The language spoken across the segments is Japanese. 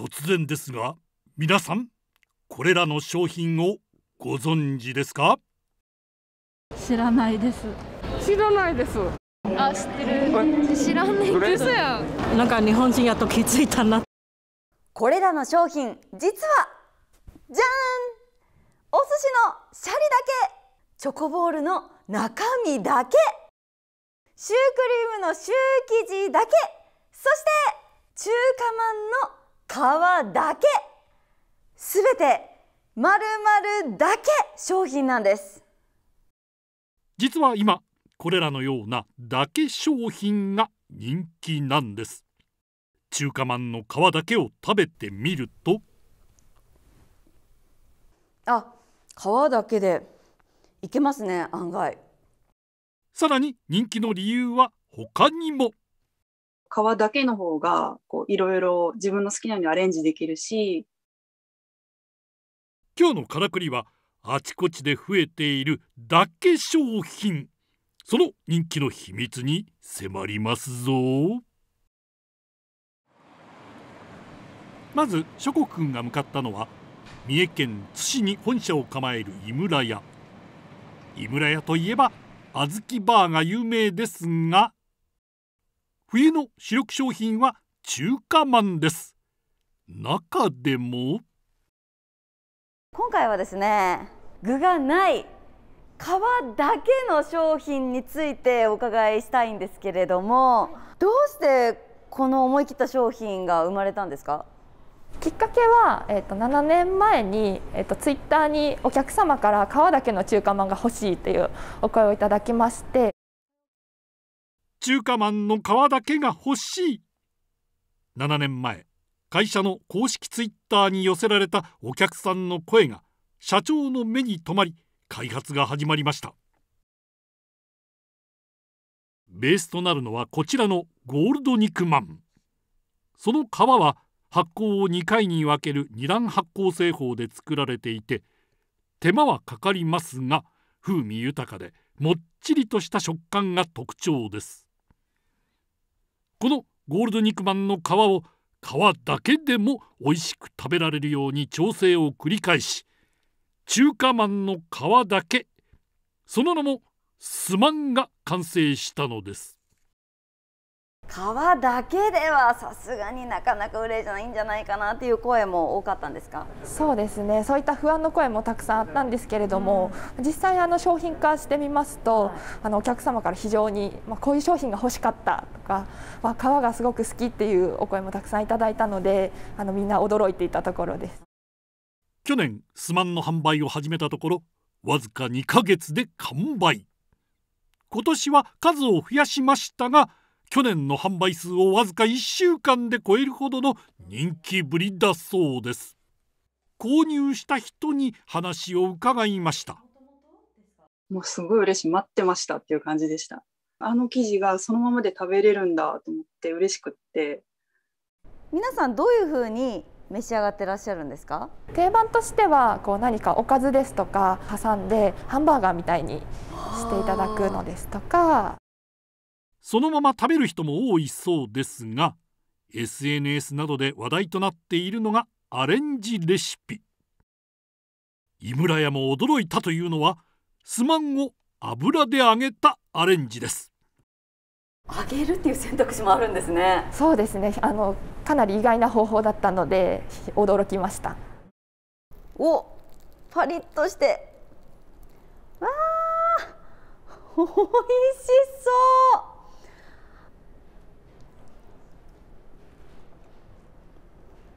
突然ですが皆さんこれらの商品をご存知ですか知らないです知らないですあ、知ってる知らないですやなんか日本人やっと気づいたなこれらの商品実はじゃーんお寿司のシャリだけチョコボールの中身だけシュークリームのシュー生地だけそして中華まんの皮だけすべて丸々だけ商品なんです実は今これらのようなだけ商品が人気なんです中華まんの皮だけを食べてみるとあ皮だけでいけますね案外さらに人気の理由は他にも皮だけの方がいろいろ自分の好きなようにアレンジできるし今日のからくりはあちこちで増えているだけ商品その人気の秘密に迫りますぞまず諸子くんが向かったのは三重県津市に本社を構える井村屋井村屋といえば小豆バーが有名ですが冬の主力商品は中華まんです中でも今回はですね具がない皮だけの商品についてお伺いしたいんですけれどもどうしてこの思い切った商品が生まれたんですかきっかけは、えー、と7年前に、えー、とツイッターにお客様から皮だけの中華まんが欲しいというお声をいただきまして中華まんの皮だけが欲しい7年前会社の公式ツイッターに寄せられたお客さんの声が社長の目に留まり開発が始まりましたベースとなるのはこちらのゴールド肉まんその皮は発酵を2回に分ける2段発酵製法で作られていて手間はかかりますが風味豊かでもっちりとした食感が特徴ですこのゴールド肉まんの皮を皮だけでも美味しく食べられるように調整を繰り返し中華まんの皮だけその名もすまんが完成したのです。皮だけではさすがになかなか売れじゃないんじゃないかなっていう声も多かったんですかそうですねそういった不安の声もたくさんあったんですけれども、うん、実際あの商品化してみますと、はい、あのお客様から非常に、まあ、こういう商品が欲しかったとか、まあ、皮がすごく好きっていうお声もたくさんいただいたのであのみんな驚いていたところです去年すまんの販売を始めたところわずか2ヶ月で完売今年は数を増やしましたが去年の販売数をわずか1週間で超えるほどの人気ぶりだそうです購入した人に話を伺いましたもうすごい嬉しい待ってましたっていう感じでしたあの生地がそのままで食べれるんだと思って嬉しくって皆さんどういうふうに召し上がってらっしゃるんですか定番としてはこう何かおかずですとか挟んでハンバーガーみたいにしていただくのですとかそのまま食べる人も多いそうですが SNS などで話題となっているのがアレンジレシピ井村屋も驚いたというのはすまんを油で揚げたアレンジです揚げるっていう選択肢もあるんですねそうですねあのかなり意外な方法だったので驚きましたおパリッとしてわーおいしそう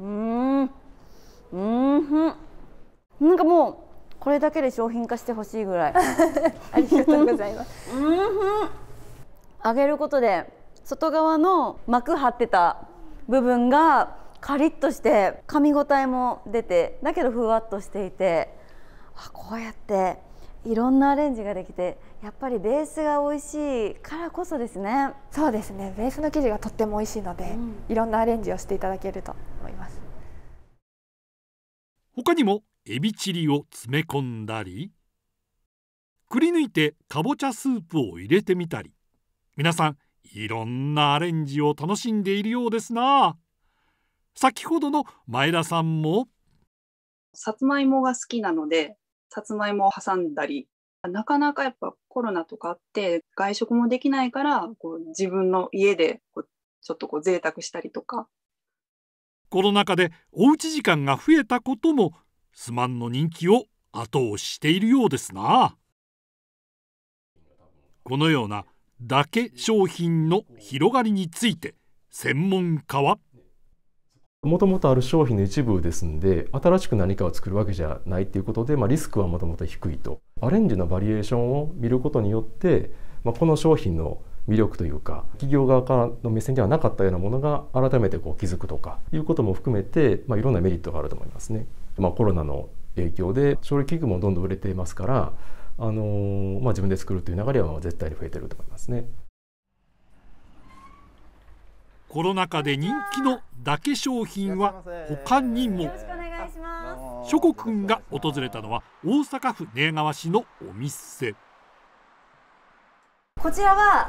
うんうんなんかもうこれだけで商品化してほしいぐらい ありがとうございますうん揚げることで外側の膜張ってた部分がカリッとして噛み応えも出てだけどふわっとしていてあこうやっていろんなアレンジができてやっぱりベースが美味しいからこそですねそうですねベースの生地がとっても美味しいので、うん、いろんなアレンジをしていただけると思います他にもエビチリを詰め込んだりくり抜いてかぼちゃスープを入れてみたり皆さんいろんなアレンジを楽しんでいるようですな先ほどの前田さんもさつまいもが好きなのでさつまいもを挟んだりなかなかやっぱコロナとかあって外食もできないからこう自分の家でこうちょっとこう贅沢したりとかコロナ禍でおうち時間が増えたこともすまんの人気を後押ししているようですなこのようなだけ商品の広がりについて専門家はもともとある商品の一部ですんで新しく何かを作るわけじゃないっていうことで、まあ、リスクはもともと低いとアレンジのバリエーションを見ることによって、まあ、この商品の魅力というか企業側からの目線ではなかったようなものが改めてこう気づくとかいうことも含めて、まあ、いろんなメリットがあると思いますね。まあ、コロナの影響で調理器具もどんどん売れていますからあのー、まあ、自分で作るという流れは絶対に増えてると思いますね。コロナ禍で人気のだけ商品は他にもしょこくんが訪れたのは大阪府寝屋川市のお店こちらは、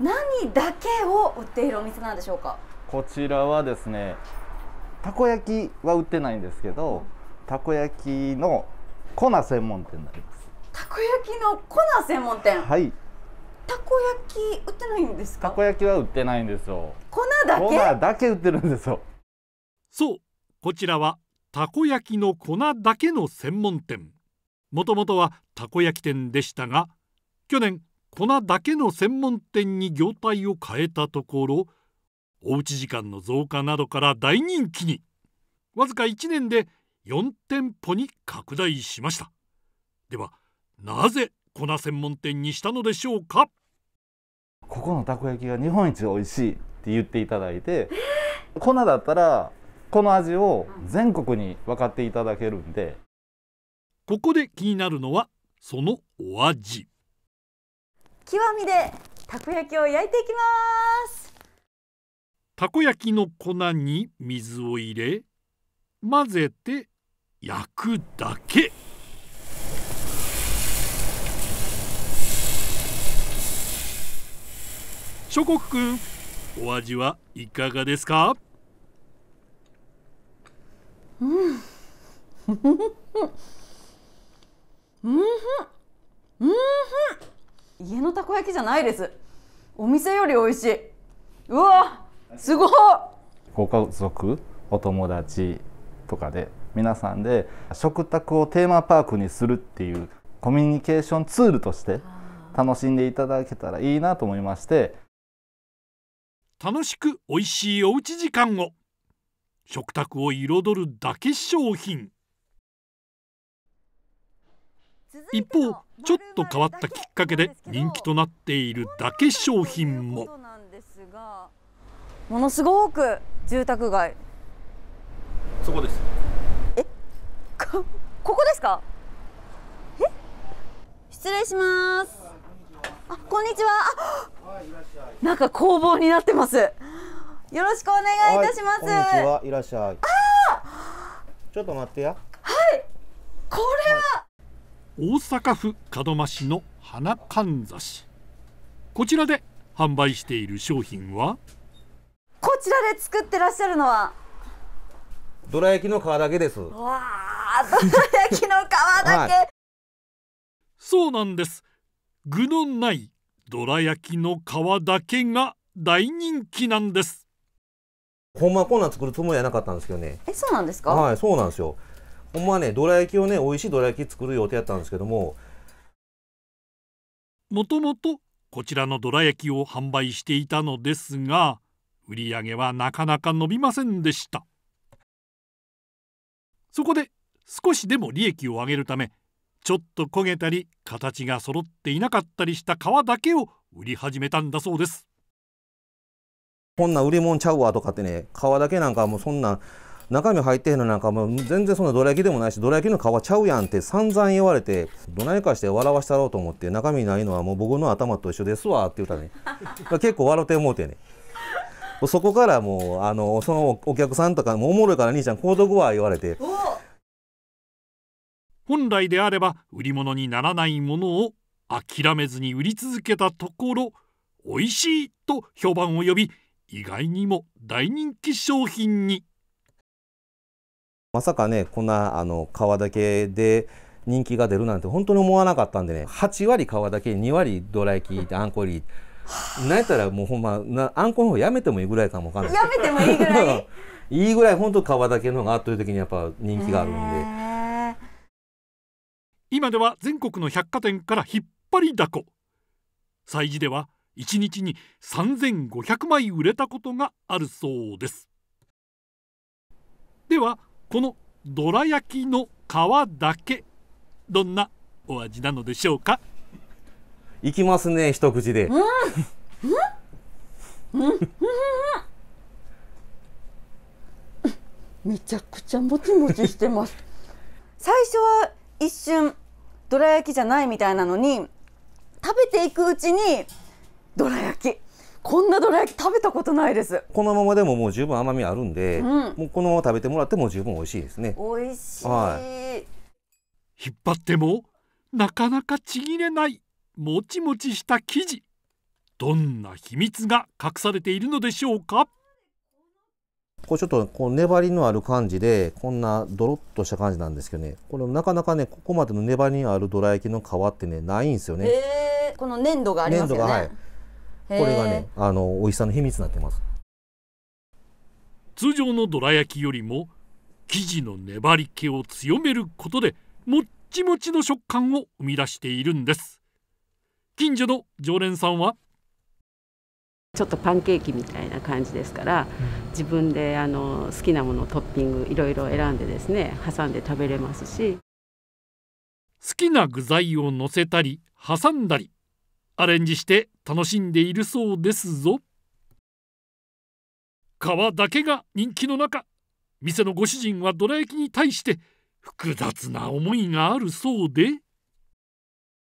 何だけを売っているお店なんでしょうかこちらはですねたこ焼きは売ってないんですけどたこ焼きの粉専門店になりますたこ焼きの粉専門店はいたこ焼き売ってないんですかたこ焼きは売ってないんですよ粉だけ粉だけ売ってるんですよそうこちらはたこ焼きの粉だけの専門店もともとはたこ焼き店でしたが去年粉だけの専門店に業態を変えたところおうち時間の増加などから大人気にわずか1年で4店舗に拡大しましたではなぜ粉専門店にしたのでしょうかここのたこ焼きが日本一美味しいって言っていただいて、えー、粉だったらこの味を全国に分かっていただけるんでここで気になるのはそのお味極みでたこ焼きを焼いていきますたこ焼きの粉に水を入れ混ぜて焼くだけ諸国くんお味はいかがですかうんうんうん家のたこ焼きじゃないですお店より美味しいうわすごいご家族お友達とかで皆さんで食卓をテーマパークにするっていうコミュニケーションツールとして楽しんでいただけたらいいなと思いまして楽しく美味しいおうち時間を食卓を彩るだけ商品一方ちょっと変わったきっかけで人気となっているだけ商品もものすごく住宅街そこですえこ ここですかえ失礼しますあこんにちはなんか工房になってますよろしくお願いいたします、はい、いらっしゃいちょっと待ってやはいこれは、大阪府門真市の花かんざしこちらで販売している商品はこちらで作ってらっしゃるのはどら焼きの皮だけですわあどら焼きの皮だけ、はい、そうなんです具のないどら焼きの皮だけが大人気なんですほんまこんなん作るつもりはなかったんですけどねえそうなんですかはいそうなんですよほんまねどら焼きをね美味しいどら焼き作る予定やったんですけどももともとこちらのどら焼きを販売していたのですが売り上げはなかなか伸びませんでしたそこで少しでも利益を上げるためちょっと焦げたり形が揃っていなかったりした皮だけを売り始めたんだそうですこんな売り物ちゃうわとかってね皮だけなんかもうそんな中身入ってへんのなんかもう全然そんなどら焼きでもないしどら焼きの皮ちゃうやんって散々言われてどないかして笑わしたろうと思って中身ないのはもう僕の頭と一緒ですわって言うたらね 結構笑うて思うてねそこからもうあのそのお客さんとかもおもろいから兄ちゃん高得は言われて本来であれば売り物にならないものを諦めずに売り続けたところ美味しいと評判を呼び意外にも大人気商品にまさかねこんなあの皮だけで人気が出るなんて本当に思わなかったんでね8割皮だけ2割どら焼きあんこ入りなやったらもうほんまなあんこの方やめてもいいぐらいかもわかんないやめてもいいぐらい いいぐらい本当皮だけの方が圧倒的にやっぱ人気があるんで。今では全国の百貨店から引っ張りだこ催事では1日に3500枚売れたことがあるそうですではこのどら焼きの皮だけどんなお味なのでしょうかいきますね一口で、うんうんうん、めちゃくちゃもちもちしてます最初は一瞬どら焼きじゃないみたいなのに食べていくうちにどら焼きこんなどら焼き食べたことないですこのままでももう十分甘みあるんで、うん、もうこのまま食べてもらっても十分美味しいですね美味しい、はい、引っ張ってもなかなかちぎれないもちもちした生地どんな秘密が隠されているのでしょうかこうちょっとこう粘りのある感じでこんなドロッとした感じなんですけどねこれなかなかねここまでの粘りのあるどら焼きの皮ってねないんですよね。この粘土がありますね。粘土がはい。これがねあの美味しさの秘密になってます。通常のどら焼きよりも生地の粘り気を強めることでもっちもちの食感を生み出しているんです。近所の常連さんはちょっとパンケーキみたいな感じですから、自分であの好きなものをトッピングいろいろ選んでですね挟んで食べれますし好きな具材をのせたり挟んだりアレンジして楽しんでいるそうですぞ皮だけが人気の中店のご主人はどら焼きに対して複雑な思いがあるそうで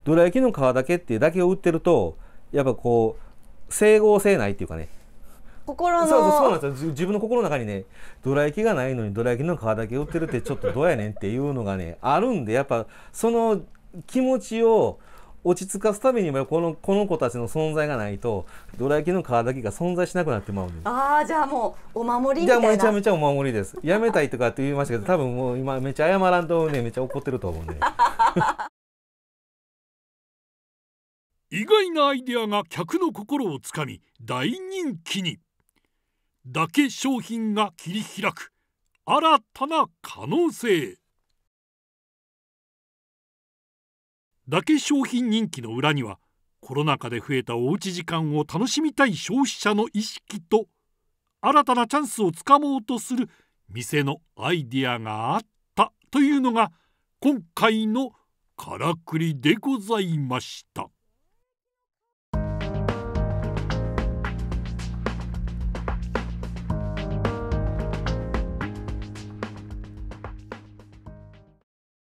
どら焼きの皮だけっていうだけを売ってるとやっぱこう整合性ないっていうかね心のそうそうなんですよ自分の心の中にねどら焼きがないのにどら焼きの皮だけ売ってるってちょっとどうやねんっていうのがねあるんでやっぱその気持ちを落ち着かすためにもこのこの子たちの存在がないとどら焼きの皮だけが存在しなくなってまうんですああじゃあもうお守りみたいなじゃあめちゃめちゃお守りですやめたいとかって言いましたけど多分もう今めっちゃ謝らんとねめっちゃ怒ってると思うんで意外なアイデアが客の心をつかみ大人気にだけ商品が切り開く新たな可能性だけ商品人気の裏にはコロナ禍で増えたおうち時間を楽しみたい消費者の意識と新たなチャンスをつかもうとする店のアイディアがあったというのが今回のからくりでございました。